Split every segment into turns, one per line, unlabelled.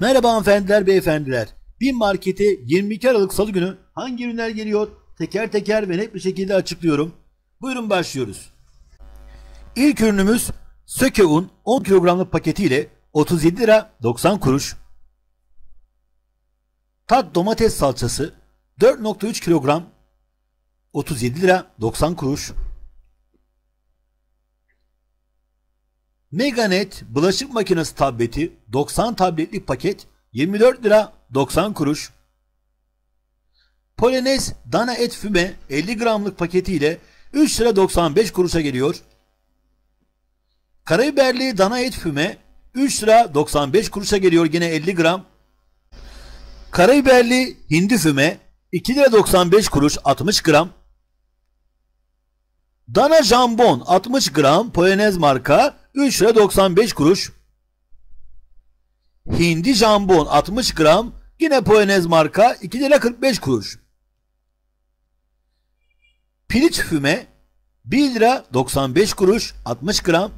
Merhaba hanımefendiler, beyefendiler. Bin marketi 22 Aralık Salı günü hangi ürünler geliyor teker teker ve net bir şekilde açıklıyorum. Buyurun başlıyoruz. İlk ürünümüz söke un 10 kilogramlık paketi ile 37 lira 90 kuruş. Tat domates salçası 4.3 kilogram 37 lira 90 kuruş. Meganet bulaşık makinesi tableti 90 tabletlik paket 24 lira 90 kuruş. Polonez dana et füme 50 gramlık paketi ile 3 lira 95 kuruşa geliyor. Karabiberli dana et füme 3 lira 95 kuruşa geliyor yine 50 gram. Karabiberli hindi füme 2 lira 95 kuruş 60 gram. Dana jambon 60 gram polonez marka 3 lira 95 kuruş. Hindi jambon 60 gram yine Poenez marka 2 lira 45 kuruş. Piliç füme 1 lira 95 kuruş 60 gram.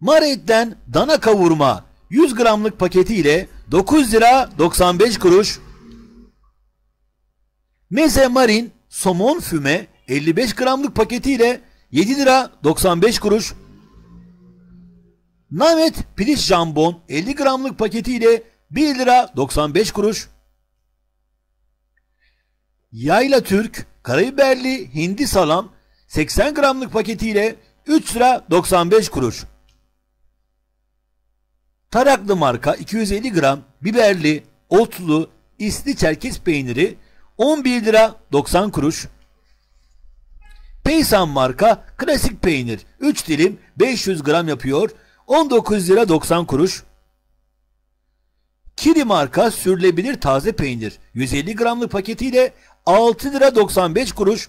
Maretten dana kavurma 100 gramlık paketi ile 9 lira 95 kuruş. Meze marin somon füme 55 gramlık paketi ile 7 lira 95 kuruş. Namet piliç jambon 50 gramlık paketiyle 1 lira 95 kuruş. Yayla Türk karabiberli hindi salam 80 gramlık paketiyle 3 lira 95 kuruş. Taraklı marka 250 gram biberli, otlu, isli çerkez peyniri 11 lira 90 kuruş. Peysan marka klasik peynir 3 dilim 500 gram yapıyor 19 lira 90 kuruş. Kiri marka sürülebilir taze peynir 150 gramlık paketiyle 6 lira 95 kuruş.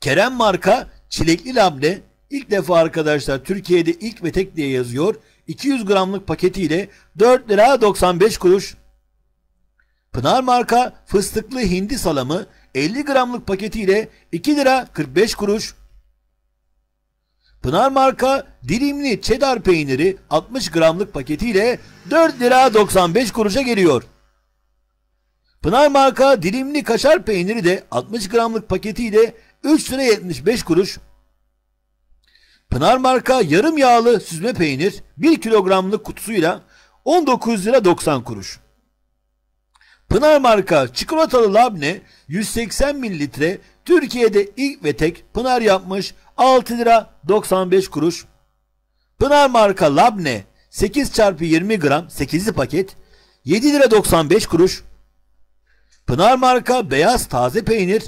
Kerem marka çilekli labne ilk defa arkadaşlar Türkiye'de ilk ve tek diye yazıyor. 200 gramlık paketiyle 4 lira 95 kuruş. Pınar marka fıstıklı hindi salamı 50 gramlık paketiyle 2 lira 45 kuruş. Pınar marka dilimli çedar peyniri 60 gramlık paketiyle 4 lira 95 kuruşa geliyor. Pınar marka dilimli kaşar peyniri de 60 gramlık paketiyle 3 lira 75 kuruş. Pınar marka yarım yağlı süzme peynir 1 kilogramlık kutusuyla 19 lira 90 kuruş. Pınar marka çikolatalı labne 180 mililitre Türkiye'de ilk ve tek Pınar yapmış 6 lira 95 kuruş. Pınar marka labne 8 çarpı 20 gram 8'li paket 7 lira 95 kuruş. Pınar marka beyaz taze peynir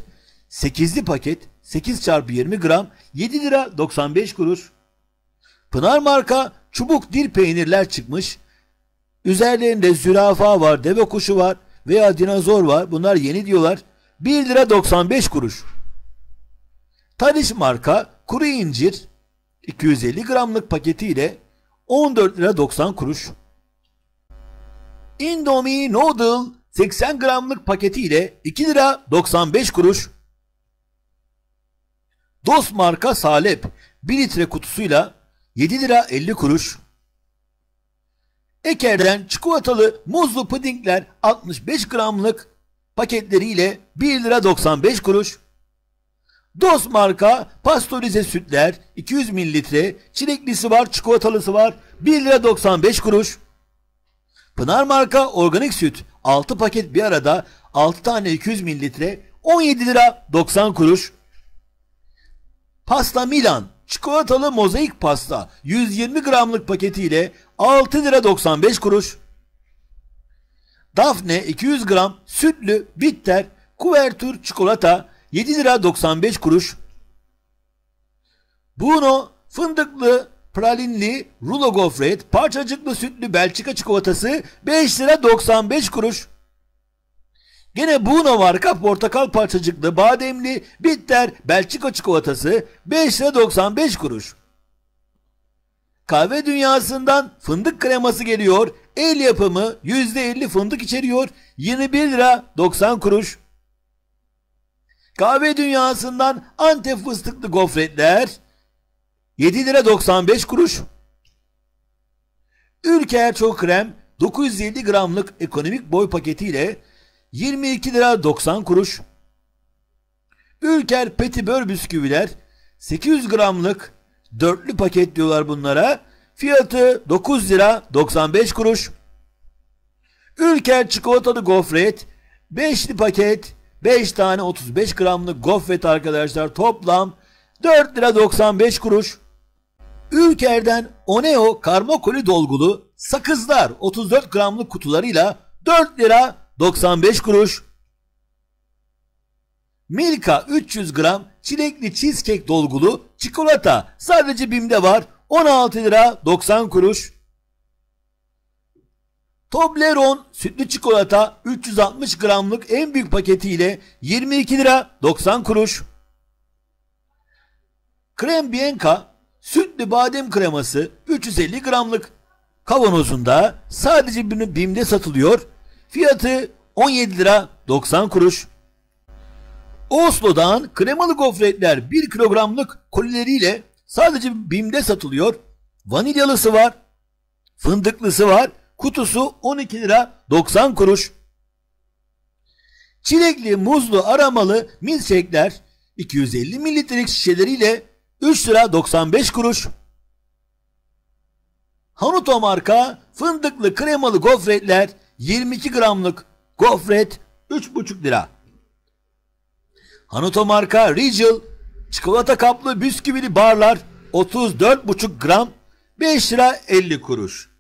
8'li paket 8 çarpı 20 gram 7 lira 95 kuruş. Pınar marka çubuk dil peynirler çıkmış. Üzerlerinde zürafa var, deve kuşu var veya dinozor var. Bunlar yeni diyorlar. 1 lira 95 kuruş. Tadiş marka kuru incir 250 gramlık paketiyle 14 lira 90 kuruş. Indomie Noodle 80 gramlık paketiyle 2 lira 95 kuruş. Dost marka salep 1 litre kutusuyla 7 lira 50 kuruş. Eker'den çikolatalı muzlu pudingler 65 gramlık paketleriyle 1 lira 95 kuruş. Dos marka pastörize sütler 200 mililitre, çileklisi var, çikolatalısı var 1 lira 95 kuruş. Pınar marka organik süt 6 paket bir arada 6 tane 200 mililitre 17 lira 90 kuruş. Pasta Milan çikolatalı mozaik pasta 120 gramlık paketiyle 6 lira 95 kuruş. Dafne 200 gram sütlü bitter kuvertür çikolata 7 lira 95 kuruş. Bruno fındıklı pralinli rulo gofret, parçacıklı sütlü Belçika çikolatası 5 lira 95 kuruş. Gene Bruno marka portakal parçacıklı bademli bitter Belçika çikolatası 5 lira 95 kuruş. Kahve dünyasından fındık kreması geliyor. El yapımı %50 fındık içeriyor. 21 lira 90 kuruş. Kahve dünyasından Antep fıstıklı gofretler 7 lira 95 kuruş. Ülker çok krem 950 gramlık ekonomik boy paketiyle 22 lira 90 kuruş. Ülker petibör bisküviler 800 gramlık dörtlü paket diyorlar bunlara. Fiyatı 9 lira 95 kuruş. Ülker çikolatalı gofret 5'li paket 5 tane 35 gramlık gofret arkadaşlar toplam 4 lira 95 kuruş. Ülker'den Oneo karmakoli dolgulu sakızlar 34 gramlık kutularıyla 4 lira 95 kuruş. Milka 300 gram çilekli cheesecake dolgulu çikolata sadece BİM'de var 16 lira 90 kuruş. Toblerone sütlü çikolata 360 gramlık en büyük paketiyle 22 lira 90 kuruş. Krem Bianca sütlü badem kreması 350 gramlık kavanozunda sadece bunu BİM'de satılıyor. Fiyatı 17 lira 90 kuruş. Oslo'dan kremalı gofretler 1 kilogramlık kolileriyle sadece BİM'de satılıyor. Vanilyalısı var, fındıklısı var, Kutusu 12 lira 90 kuruş. Çilekli, muzlu, aramalı milkshake'ler 250 mililitrelik şişeleriyle 3 lira 95 kuruş. Hanuto marka fındıklı kremalı gofretler 22 gramlık gofret 3,5 lira. Hanuto marka Regal çikolata kaplı bisküvili barlar 34,5 gram 5 lira 50 kuruş.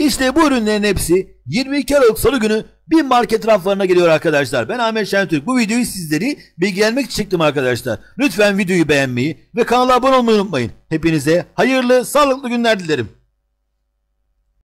İşte bu ürünlerin hepsi 22 Aralık Salı günü bir market raflarına geliyor arkadaşlar. Ben Ahmet Şentürk. Bu videoyu sizleri bilgilenmek için çıktım arkadaşlar. Lütfen videoyu beğenmeyi ve kanala abone olmayı unutmayın. Hepinize hayırlı, sağlıklı günler dilerim.